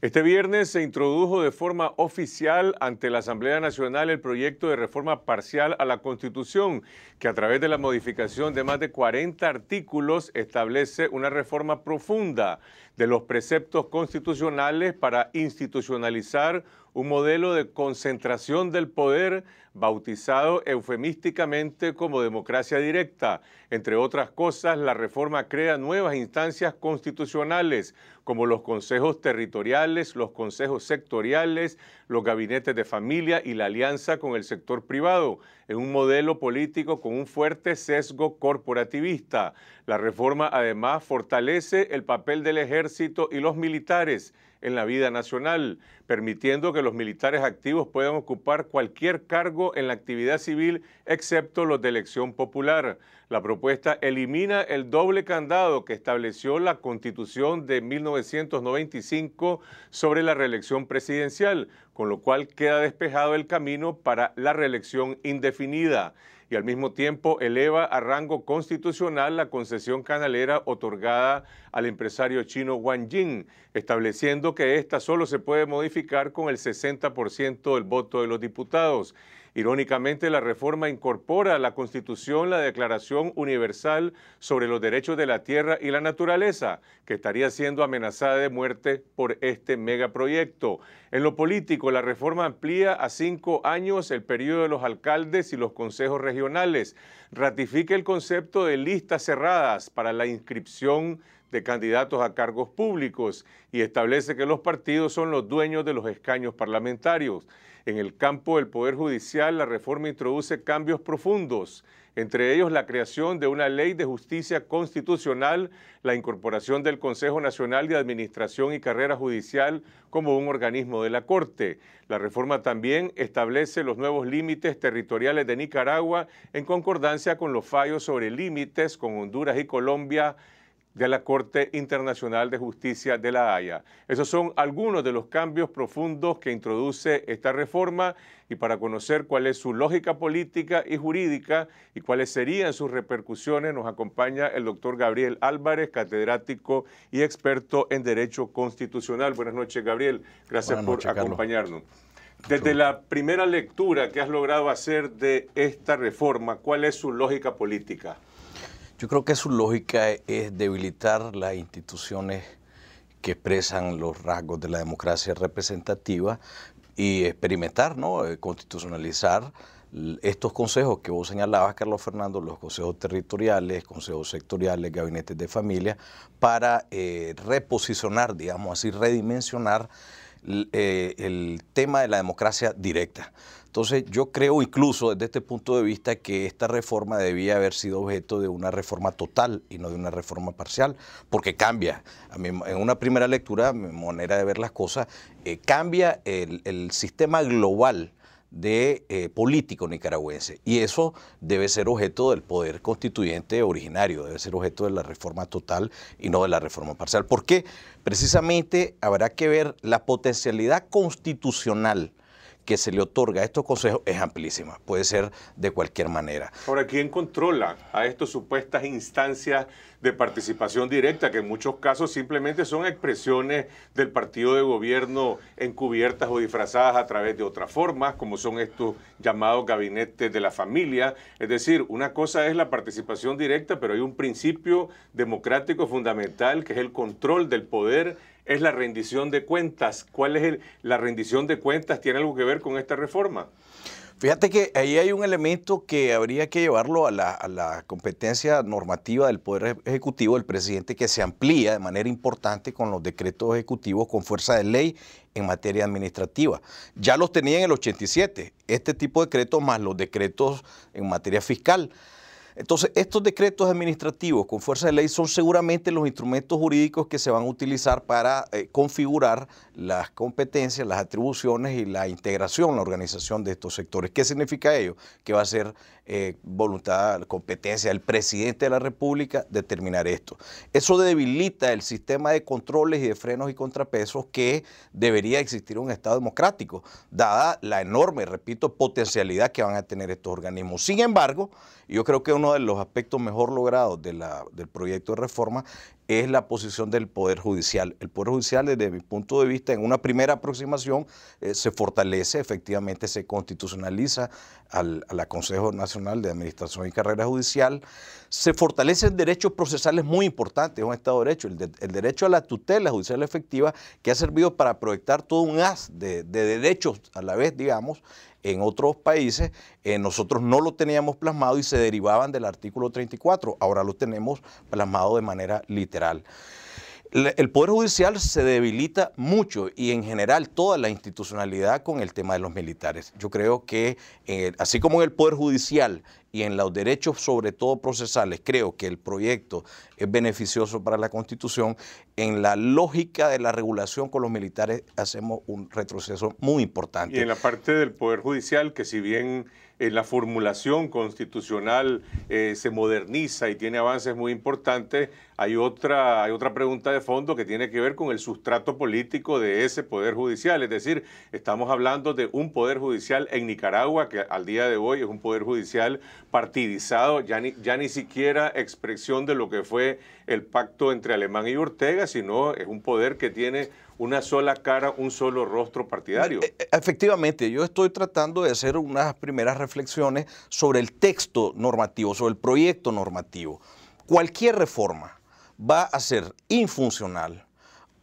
Este viernes se introdujo de forma oficial ante la Asamblea Nacional el proyecto de reforma parcial a la Constitución, que a través de la modificación de más de 40 artículos establece una reforma profunda de los preceptos constitucionales para institucionalizar un modelo de concentración del poder bautizado eufemísticamente como democracia directa. Entre otras cosas, la reforma crea nuevas instancias constitucionales, como los consejos territoriales, los consejos sectoriales, los gabinetes de familia y la alianza con el sector privado en un modelo político con un fuerte sesgo corporativista. La reforma además fortalece el papel del ejército y los militares en la vida nacional, permitiendo que los militares activos puedan ocupar cualquier cargo en la actividad civil excepto los de elección popular. La propuesta elimina el doble candado que estableció la Constitución de 1995 sobre la reelección presidencial, con lo cual queda despejado el camino para la reelección indefinida y al mismo tiempo eleva a rango constitucional la concesión canalera otorgada al empresario chino Wang Jing, estableciendo que esta solo se puede modificar con el 60% del voto de los diputados. Irónicamente, la reforma incorpora a la Constitución la Declaración Universal sobre los Derechos de la Tierra y la Naturaleza, que estaría siendo amenazada de muerte por este megaproyecto. En lo político, la reforma amplía a cinco años el periodo de los alcaldes y los consejos regionales. Ratifica el concepto de listas cerradas para la inscripción de candidatos a cargos públicos y establece que los partidos son los dueños de los escaños parlamentarios. En el campo del Poder Judicial, la reforma introduce cambios profundos, entre ellos la creación de una ley de justicia constitucional, la incorporación del Consejo Nacional de Administración y Carrera Judicial como un organismo de la Corte. La reforma también establece los nuevos límites territoriales de Nicaragua en concordancia con los fallos sobre límites con Honduras y Colombia de la Corte Internacional de Justicia de la Haya. Esos son algunos de los cambios profundos que introduce esta reforma y para conocer cuál es su lógica política y jurídica y cuáles serían sus repercusiones nos acompaña el doctor Gabriel Álvarez, catedrático y experto en Derecho Constitucional. Buenas noches, Gabriel. Gracias por acompañarnos. Desde la primera lectura que has logrado hacer de esta reforma, ¿cuál es su lógica política? Yo creo que su lógica es debilitar las instituciones que expresan los rasgos de la democracia representativa y experimentar, ¿no? Eh, constitucionalizar estos consejos que vos señalabas, Carlos Fernando, los consejos territoriales, consejos sectoriales, gabinetes de familia, para eh, reposicionar, digamos así, redimensionar eh, el tema de la democracia directa. Entonces yo creo incluso desde este punto de vista que esta reforma debía haber sido objeto de una reforma total y no de una reforma parcial, porque cambia. en una primera lectura, mi manera de ver las cosas, eh, cambia el sistema global de eh, político nicaragüense. Y eso debe ser objeto del poder constituyente originario, debe ser objeto de la reforma total y no de la reforma parcial. Porque precisamente habrá que ver la potencialidad constitucional que se le otorga a estos consejos es amplísima, puede ser de cualquier manera. Ahora, ¿quién controla a estas supuestas instancias de participación directa, que en muchos casos simplemente son expresiones del partido de gobierno encubiertas o disfrazadas a través de otras formas, como son estos llamados gabinetes de la familia? Es decir, una cosa es la participación directa, pero hay un principio democrático fundamental que es el control del poder es la rendición de cuentas. ¿Cuál es la rendición de cuentas? ¿Tiene algo que ver con esta reforma? Fíjate que ahí hay un elemento que habría que llevarlo a la, a la, competencia normativa del Poder Ejecutivo del presidente que se amplía de manera importante con los decretos ejecutivos con fuerza de ley en materia administrativa. Ya los tenía en el 87, este tipo de decretos más los decretos en materia fiscal. Entonces, estos decretos administrativos con fuerza de ley son seguramente los instrumentos jurídicos que se van a utilizar para eh, configurar las competencias, las atribuciones y la integración, la organización de estos sectores. ¿Qué significa ello? Que va a ser eh, voluntad, competencia del presidente de la República determinar esto. Eso debilita el sistema de controles y de frenos y contrapesos que debería existir un Estado democrático, dada la enorme, repito, potencialidad que van a tener estos organismos. Sin embargo, yo creo que uno de los aspectos mejor logrados del proyecto de reforma es la posición del Poder Judicial. El Poder Judicial, desde mi punto de vista, en una primera aproximación, eh, se fortalece, efectivamente se constitucionaliza al, Consejo Nacional de Administración y Carrera Judicial. Se fortalecen derechos procesales muy importantes en un Estado de Derecho, el, derecho a la tutela judicial efectiva, que ha servido para proyectar todo un haz de derechos a la vez, digamos, en otros países, eh, nosotros no lo teníamos plasmado y se derivaban del artículo 34. Ahora lo tenemos plasmado de manera literal. El Poder Judicial se debilita mucho y en general toda la institucionalidad con el tema de los militares. Yo creo que eh, así como en el Poder Judicial y en los derechos, sobre todo procesales, creo que el proyecto es beneficioso para la Constitución. En la lógica de la regulación con los militares hacemos un retroceso muy importante. Y en la parte del Poder Judicial, que si bien en eh, la formulación constitucional eh, se moderniza y tiene avances muy importantes, hay otra, hay otra pregunta de fondo que tiene que ver con el sustrato político de ese Poder Judicial. Es decir, estamos hablando de un Poder Judicial en Nicaragua, que al día de hoy es un Poder Judicial partidizado, ya ni, siquiera expresión de lo que fue el pacto entre Alemán y Ortega, sino es un poder que tiene una sola cara, un solo rostro partidario. Eh, eh, efectivamente, yo estoy tratando de hacer unas primeras reflexiones sobre el texto normativo, sobre el proyecto normativo. Cualquier reforma va a ser infuncional,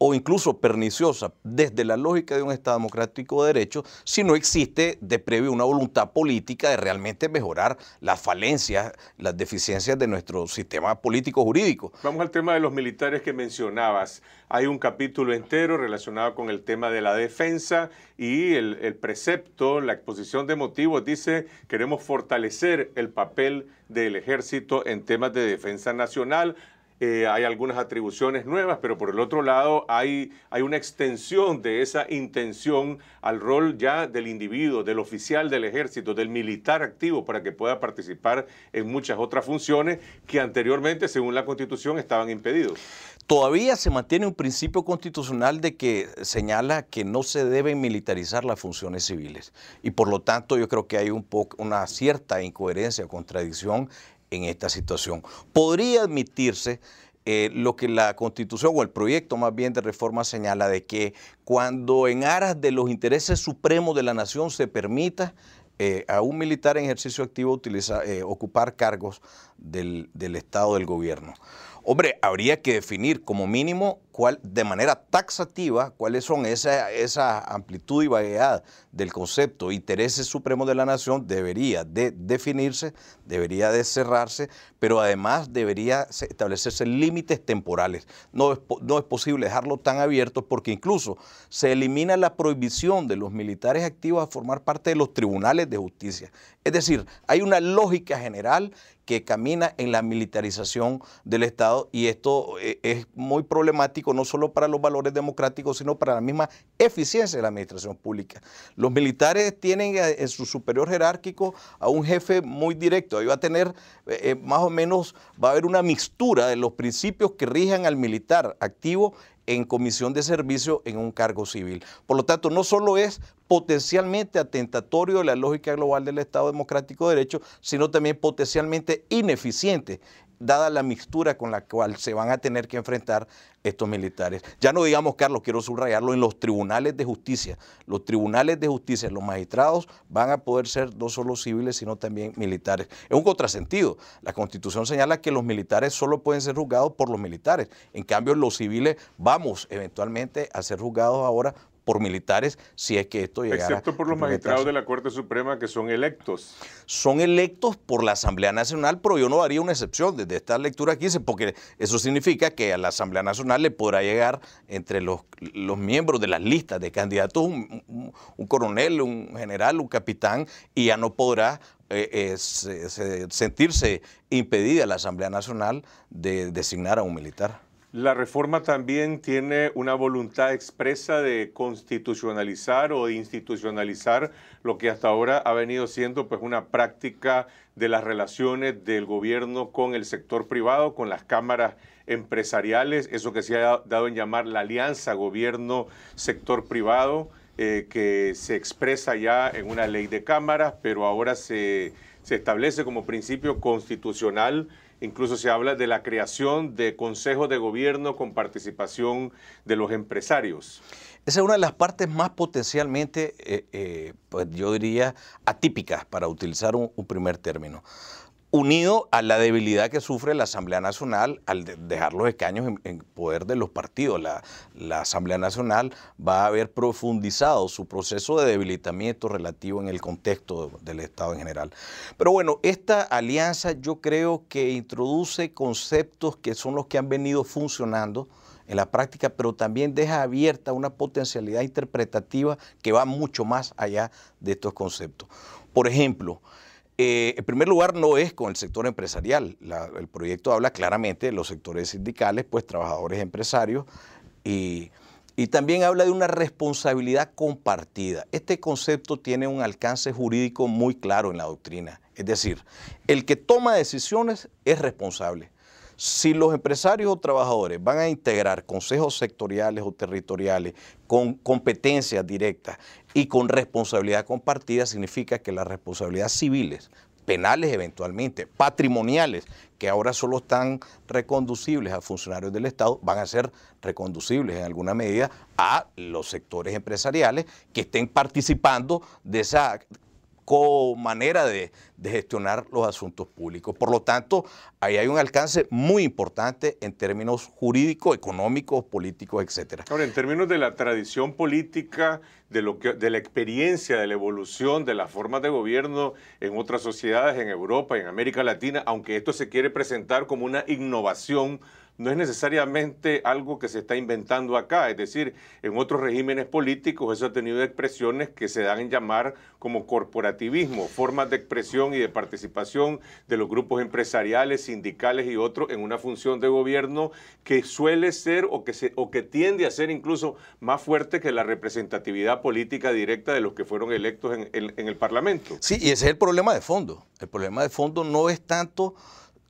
o incluso perniciosa desde la lógica de un Estado democrático de derecho si no existe de previo una voluntad política de realmente mejorar las falencias, las deficiencias de nuestro sistema político jurídico. Vamos al tema de los militares que mencionabas. Hay un capítulo entero relacionado con el tema de la defensa y el, el precepto, la exposición de motivos dice queremos fortalecer el papel del ejército en temas de defensa nacional. Eh, hay algunas atribuciones nuevas, pero por el otro lado hay, hay una extensión de esa intención al rol ya del individuo, del oficial del ejército, del militar activo, para que pueda participar en muchas otras funciones que anteriormente, según la Constitución, estaban impedidos. Todavía se mantiene un principio constitucional de que señala que no se deben militarizar las funciones civiles. Y por lo tanto yo creo que hay un una cierta incoherencia, contradicción en esta situación. Podría admitirse eh, lo que la constitución o el proyecto más bien de reforma señala de que cuando en aras de los intereses supremos de la nación se permita eh, a un militar en ejercicio activo utilizar, eh, ocupar cargos del Estado del gobierno. Hombre, habría que definir como mínimo cuál, de manera taxativa cuáles son esa, esa amplitud y variedad del concepto intereses supremos de la nación debería de definirse, debería de cerrarse, pero además debería establecerse límites temporales. No es, no es posible dejarlo tan abierto porque incluso se elimina la prohibición de los militares activos a formar parte de los tribunales de justicia. Es decir, hay una lógica general que camina en la militarización del Estado y esto eh, es muy problemático no solo para los valores democráticos, sino para la misma eficiencia de la administración pública. Los militares tienen eh, en su superior jerárquico a un jefe muy directo. Ahí va a tener eh, más o menos, va a haber una mixtura de los principios que rijan al militar activo en comisión de servicio en un cargo civil. Por lo tanto, no solo es potencialmente atentatorio de la lógica global del Estado Democrático de Derecho, sino también potencialmente ineficiente dada la mixtura con la cual se van a tener que enfrentar estos militares. Ya no digamos, Carlos, quiero subrayarlo, en los tribunales de justicia. Los tribunales de justicia, los magistrados van a poder ser no solo civiles, sino también militares. Es un contrasentido. La constitución señala que los militares solo pueden ser juzgados por los militares. En cambio, los civiles vamos eventualmente a ser juzgados ahora por militares si es que esto llegara. Excepto por los magistrados de la Corte Suprema que son electos. Son electos por la Asamblea Nacional, pero yo no haría una excepción desde esta lectura que hice, porque eso significa que a la Asamblea Nacional le podrá llegar entre los, los miembros de las listas de candidatos un, coronel, un general, un capitán, y ya no podrá eh, eh, sentirse impedida la Asamblea Nacional de designar a un militar. La reforma también tiene una voluntad expresa de constitucionalizar o institucionalizar lo que hasta ahora ha venido siendo pues una práctica de las relaciones del gobierno con el sector privado, con las cámaras empresariales, eso que se ha dado en llamar la alianza gobierno-sector privado, eh, que se expresa ya en una ley de cámaras, pero ahora se, se establece como principio constitucional Incluso se habla de la creación de consejos de gobierno con participación de los empresarios. Esa es una de las partes más potencialmente, eh, eh, pues yo diría, atípicas, para utilizar un primer término unido a la debilidad que sufre la Asamblea Nacional al dejar los escaños en, poder de los partidos. La, Asamblea Nacional va a haber profundizado su proceso de debilitamiento relativo en el contexto del Estado en general. Pero bueno, esta alianza yo creo que introduce conceptos que son los que han venido funcionando en la práctica, pero también deja abierta una potencialidad interpretativa que va mucho más allá de estos conceptos. Por ejemplo, eh, en primer lugar, no es con el sector empresarial. el proyecto habla claramente de los sectores sindicales, pues trabajadores, empresarios, y, también habla de una responsabilidad compartida. Este concepto tiene un alcance jurídico muy claro en la doctrina. Es decir, el que toma decisiones es responsable. Si los empresarios o trabajadores van a integrar consejos sectoriales o territoriales con competencias directas y con responsabilidad compartida, significa que las responsabilidades civiles penales eventualmente, patrimoniales, que ahora solo están reconducibles a funcionarios del Estado, van a ser reconducibles en alguna medida a los sectores empresariales que estén participando de esa como manera de, gestionar los asuntos públicos. Por lo tanto, ahí hay un alcance muy importante en términos jurídicos, económicos, políticos, etc. Ahora, en términos de la tradición política, de, lo de la experiencia, de la evolución, de las formas de gobierno en otras sociedades, en Europa, en América Latina, aunque esto se quiere presentar como una innovación no es necesariamente algo que se está inventando acá, es decir, en otros regímenes políticos eso ha tenido expresiones que se dan en llamar como corporativismo, formas de expresión y de participación de los grupos empresariales, sindicales y otros en una función de gobierno que suele ser o que, se, o que tiende a ser incluso más fuerte que la representatividad política directa de los que fueron electos en, en el Parlamento. Sí, y ese es el problema de fondo. El problema de fondo no es tanto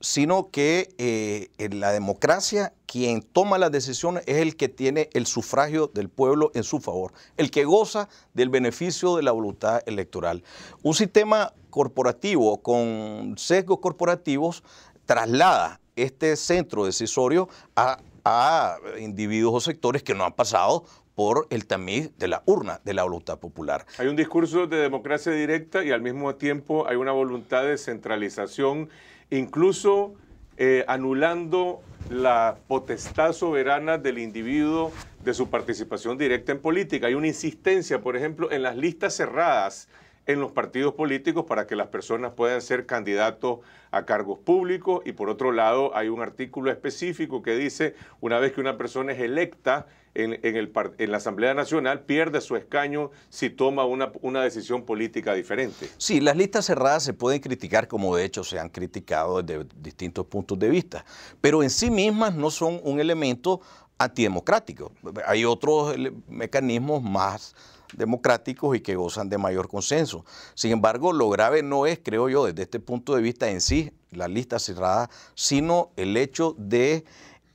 sino que eh, en la democracia quien toma las decisiones es el que tiene el sufragio del pueblo en su favor, el que goza del beneficio de la voluntad electoral. Un sistema corporativo con sesgos corporativos traslada este centro decisorio a, a individuos o sectores que no han pasado por el tamiz de la urna, de la voluntad popular. Hay un discurso de democracia directa y al mismo tiempo hay una voluntad de centralización incluso eh, anulando la potestad soberana del individuo de su participación directa en política. Hay una insistencia, por ejemplo, en las listas cerradas en los partidos políticos para que las personas puedan ser candidatos a cargos públicos y por otro lado hay un artículo específico que dice una vez que una persona es electa en, el, en la Asamblea Nacional pierde su escaño si toma una, una, decisión política diferente. Sí, las listas cerradas se pueden criticar como de hecho se han criticado desde distintos puntos de vista, pero en sí mismas no son un elemento antidemocrático. Hay otros mecanismos más democráticos y que gozan de mayor consenso. Sin embargo, lo grave no es, creo yo, desde este punto de vista en sí, la lista cerrada, sino el hecho de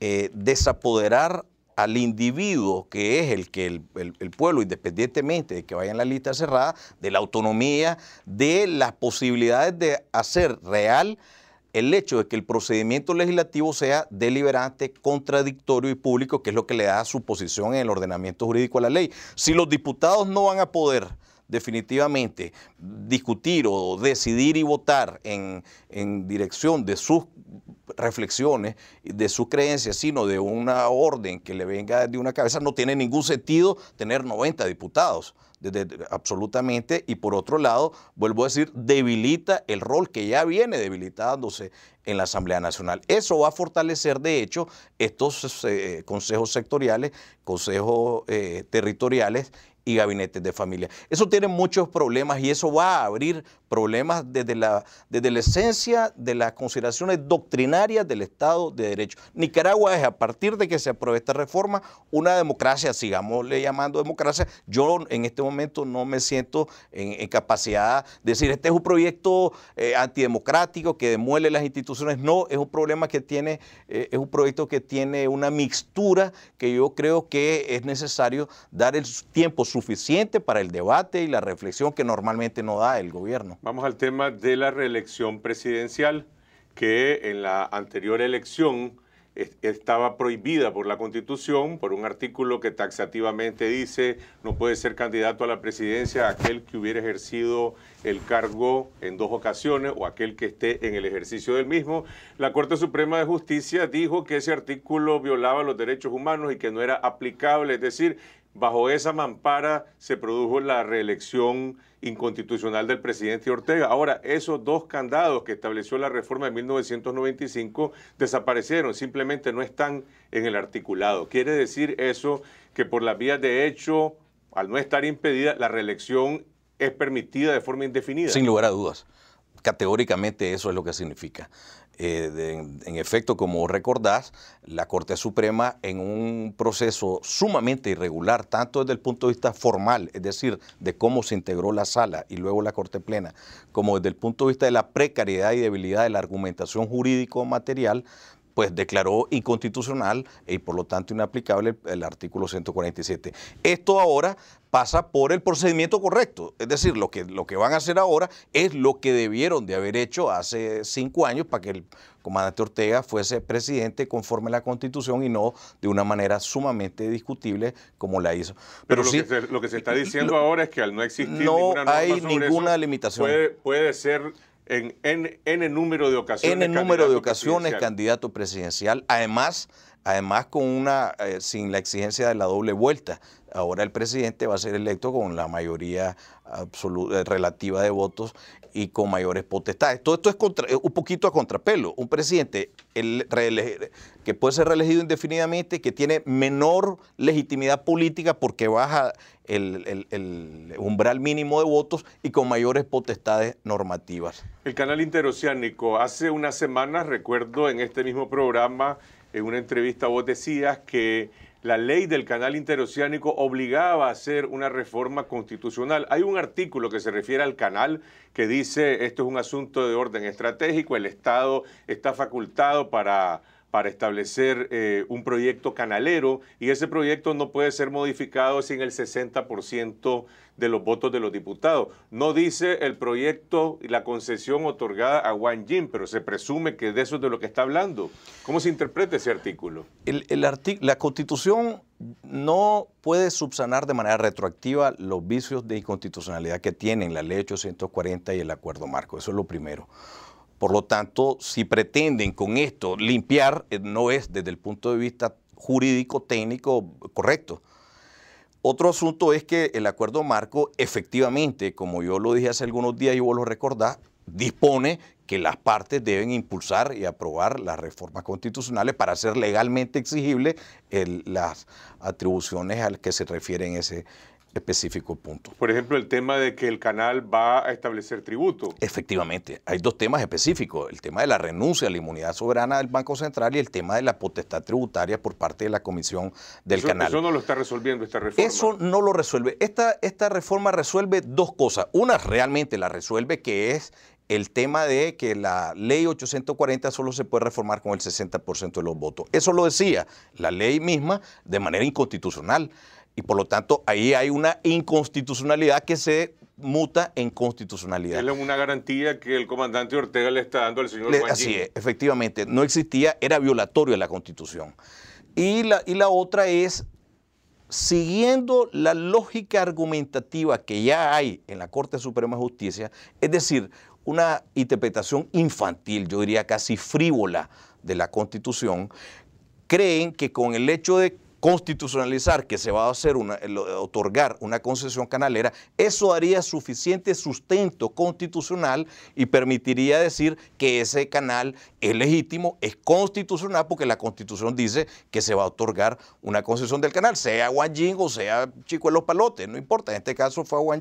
eh, desapoderar al individuo que es el que el, el, pueblo, independientemente de que vaya en la lista cerrada, de la autonomía, de las posibilidades de hacer real el hecho de que el procedimiento legislativo sea deliberante, contradictorio y público, que es lo que le da su posición en el ordenamiento jurídico a la ley. Si los diputados no van a poder definitivamente discutir o decidir y votar en, dirección de sus reflexiones, de sus creencias, sino de una orden que le venga de una cabeza, no tiene ningún sentido tener 90 diputados absolutamente, y por otro lado, vuelvo a decir, debilita el rol que ya viene debilitándose en la Asamblea Nacional. Eso va a fortalecer, de hecho, estos eh, consejos sectoriales, consejos eh, territoriales y gabinetes de familia. Eso tiene muchos problemas y eso va a abrir problemas desde la, desde la esencia de las consideraciones doctrinarias del Estado de Derecho. Nicaragua es, a partir de que se apruebe esta reforma, una democracia, sigámosle llamando democracia. Yo en este momento no me siento en, capacidad de decir, este es un proyecto eh, antidemocrático que demuele las instituciones. No, es un problema que tiene, eh, es un proyecto que tiene una mixtura que yo creo que es necesario dar el tiempo suficiente para el debate y la reflexión que normalmente no da el gobierno. Vamos al tema de la reelección presidencial, que en la anterior elección estaba prohibida por la Constitución, por un artículo que taxativamente dice no puede ser candidato a la presidencia aquel que hubiera ejercido el cargo en dos ocasiones o aquel que esté en el ejercicio del mismo. La Corte Suprema de Justicia dijo que ese artículo violaba los derechos humanos y que no era aplicable, es decir, Bajo esa mampara se produjo la reelección inconstitucional del presidente Ortega. Ahora, esos dos candados que estableció la reforma de 1995 desaparecieron, simplemente no están en el articulado. Quiere decir eso que por las vías de hecho, al no estar impedida, la reelección es permitida de forma indefinida. Sin lugar a dudas categóricamente eso es lo que significa. Eh, en efecto, como recordás, la Corte Suprema en un proceso sumamente irregular, tanto desde el punto de vista formal, es decir, de cómo se integró la sala y luego la Corte Plena, como desde el punto de vista de la precariedad y debilidad de la argumentación jurídico-material, pues declaró inconstitucional y por lo tanto inaplicable el, artículo 147. Esto ahora pasa por el procedimiento correcto. Es decir, lo que, lo que van a hacer ahora es lo que debieron de haber hecho hace cinco años para que el comandante Ortega fuese presidente conforme a la constitución y no de una manera sumamente discutible como la hizo. Pero, lo, que se, está diciendo ahora es que al no existir ninguna hay ninguna limitación. Puede, ser en, en, el número de ocasiones. En el número de ocasiones candidato presidencial. Además, además con una eh, sin la exigencia de la doble vuelta, Ahora el presidente va a ser electo con la mayoría absoluta, relativa de votos y con mayores potestades. Todo esto es eh, un poquito a contrapelo. Un presidente que puede ser reelegido indefinidamente, que tiene menor legitimidad política porque baja el, el umbral mínimo de votos y con mayores potestades normativas. El canal interoceánico, hace unas semanas, recuerdo en este mismo programa, en una entrevista vos decías que la ley del canal interoceánico obligaba a hacer una reforma constitucional. Hay un artículo que se refiere al canal que dice esto es un asunto de orden estratégico, el Estado está facultado para para establecer eh, un proyecto canalero y ese proyecto no puede ser modificado sin el 60% de los votos de los diputados. No dice el proyecto y la concesión otorgada a Wang Jin, pero se presume que de eso es de lo que está hablando. ¿Cómo se interpreta ese artículo? la constitución no puede subsanar de manera retroactiva los vicios de inconstitucionalidad que tienen la ley 840 y el acuerdo marco. Eso es lo primero. Por lo tanto, si pretenden con esto limpiar, eh, no es desde el punto de vista jurídico, técnico, correcto. Otro asunto es que el acuerdo marco efectivamente, como yo lo dije hace algunos días y vuelvo lo recordar, dispone que las partes deben impulsar y aprobar las reformas constitucionales para hacer legalmente exigibles las atribuciones a que se refiere en ese, específico punto. Por ejemplo, el tema de que el canal va a establecer tributo. Efectivamente, hay dos temas específicos, el tema de la renuncia a la inmunidad soberana del Banco Central y el tema de la potestad tributaria por parte de la Comisión del Canal. Eso no lo está resolviendo esta reforma. Eso no lo resuelve. Esta, esta reforma resuelve dos cosas. Una realmente la resuelve que es el tema de que la ley 840 solo se puede reformar con el 60% de los votos. Eso lo decía la ley misma de manera inconstitucional. Y por lo tanto, ahí hay una inconstitucionalidad que se muta en constitucionalidad. Es una garantía que el comandante Ortega le está dando al señor le, Así es, efectivamente. No existía, era violatorio a la constitución. Y la, y la otra es, siguiendo la lógica argumentativa que ya hay en la Corte Suprema de Justicia, es decir, una interpretación infantil, yo diría casi frívola de la constitución, creen que con el hecho de constitucionalizar que se va a hacer una, otorgar una concesión canalera, eso haría suficiente sustento constitucional y permitiría decir que ese canal es legítimo, es constitucional, porque la constitución dice que se va a otorgar una concesión del canal, sea Guanjín o sea Chico de los Palotes, no importa, en este caso fue a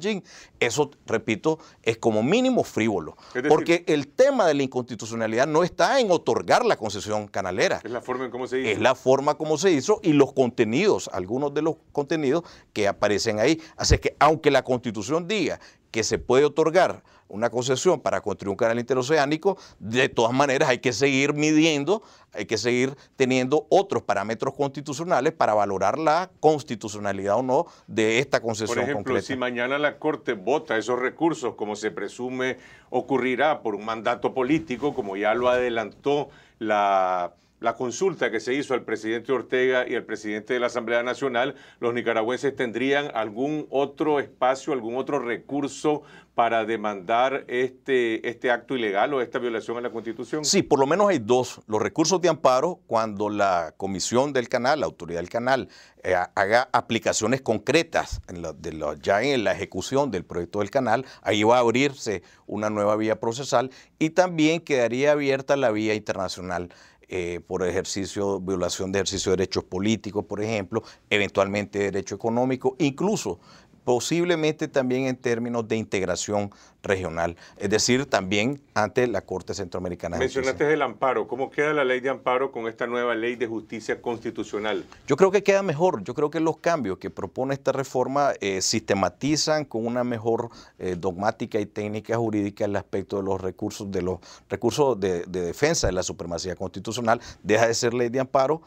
Eso, repito, es como mínimo frívolo, porque el tema de la inconstitucionalidad no está en otorgar la concesión canalera. Es la forma en cómo se hizo. Es la forma como se hizo y los contenidos, algunos de los contenidos que aparecen ahí. Así que aunque la constitución diga que se puede otorgar una concesión para construir un canal interoceánico, de todas maneras hay que seguir midiendo, hay que seguir teniendo otros parámetros constitucionales para valorar la constitucionalidad o no de esta concesión. Por ejemplo, si mañana la Corte vota esos recursos, como se presume ocurrirá por un mandato político, como ya lo adelantó la la consulta que se hizo al presidente Ortega y al presidente de la Asamblea Nacional, los nicaragüenses tendrían algún otro espacio, algún otro recurso para demandar este, este acto ilegal o esta violación a la Constitución? Sí, por lo menos hay dos. Los recursos de amparo, cuando la comisión del canal, la autoridad del canal, eh, haga aplicaciones concretas de ya en la ejecución del proyecto del canal, ahí va a abrirse una nueva vía procesal y también quedaría abierta la vía internacional. Eh, por ejercicio, violación de ejercicio de derechos políticos, por ejemplo, eventualmente derecho económico, incluso posiblemente también en términos de integración regional, es decir, también ante la Corte Centroamericana Mencionaste el amparo, ¿cómo queda la ley de amparo con esta nueva ley de justicia constitucional? Yo creo que queda mejor, yo creo que los cambios que propone esta reforma eh, sistematizan con una mejor eh, dogmática y técnica jurídica el aspecto de los recursos de los recursos de defensa de la supremacía constitucional, deja de ser ley de amparo,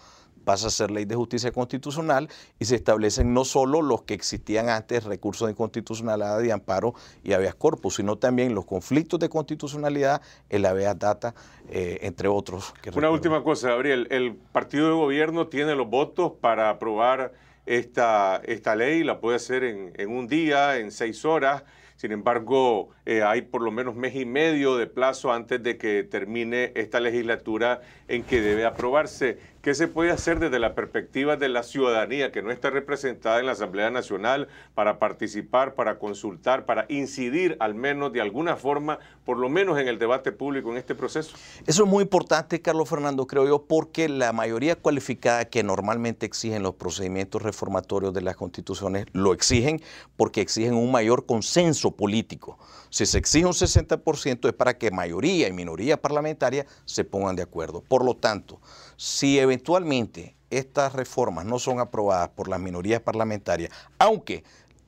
pasa a ser ley de justicia constitucional y se establecen no solo los que existían antes, recursos de inconstitucionalidad de amparo y habeas corpus, sino también los conflictos de constitucionalidad, en la habeas data, eh, entre otros. Una última cosa, Gabriel, ¿el partido de gobierno tiene los votos para aprobar esta, esta ley? ¿La puede hacer en, un día, en seis horas? Sin embargo, eh, hay por lo menos mes y medio de plazo antes de que termine esta legislatura en que debe aprobarse. ¿Qué se puede hacer desde la perspectiva de la ciudadanía que no está representada en la Asamblea Nacional para participar, para consultar, para incidir al menos de alguna forma, por lo menos en el debate público en este proceso? Eso es muy importante, Carlos Fernando, creo yo, porque la mayoría cualificada que normalmente exigen los procedimientos reformatorios de las constituciones lo exigen porque exigen un mayor consenso político. Si se exige un 60% es para que mayoría y minoría parlamentaria se pongan de acuerdo. Por lo tanto, si eventualmente estas reformas no son aprobadas por las minorías parlamentarias, aunque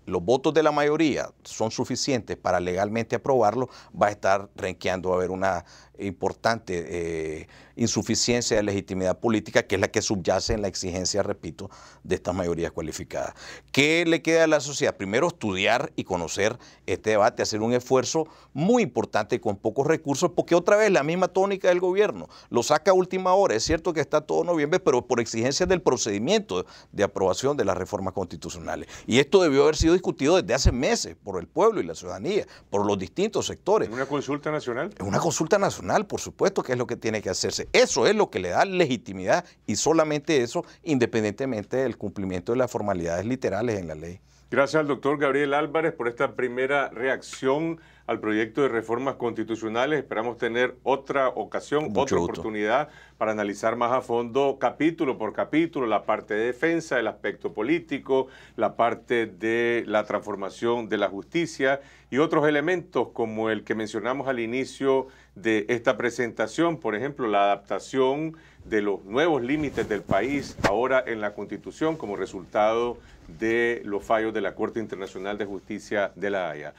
los votos de la mayoría son suficientes para legalmente aprobarlo, va a estar renqueando, va a haber una importante eh, insuficiencia de legitimidad política, que es la que subyace en la exigencia, repito, de estas mayorías cualificadas. ¿Qué le queda a la sociedad? Primero, estudiar y conocer este debate, hacer un esfuerzo muy importante con pocos recursos, porque otra vez la misma tónica del gobierno lo saca a última hora. Es cierto que está todo noviembre, pero por exigencia del procedimiento de aprobación de las reformas constitucionales. Y esto debió haber sido discutido desde hace meses por el pueblo y la ciudadanía, por los distintos sectores. ¿Una consulta nacional? Una consulta nacional, por supuesto, que es lo que tiene que hacerse. Eso es lo que le da legitimidad y solamente eso, independientemente del cumplimiento de las formalidades literales en la ley. Gracias al doctor Gabriel Álvarez por esta primera reacción al proyecto de reformas constitucionales. Esperamos tener otra ocasión, otra oportunidad para analizar más a fondo capítulo por capítulo la parte de defensa, el aspecto político, la parte de la transformación de la justicia y otros elementos como el que mencionamos al inicio de esta presentación, por ejemplo, la adaptación de los nuevos límites del país ahora en la Constitución como resultado de los fallos de la Corte Internacional de Justicia de la Haya.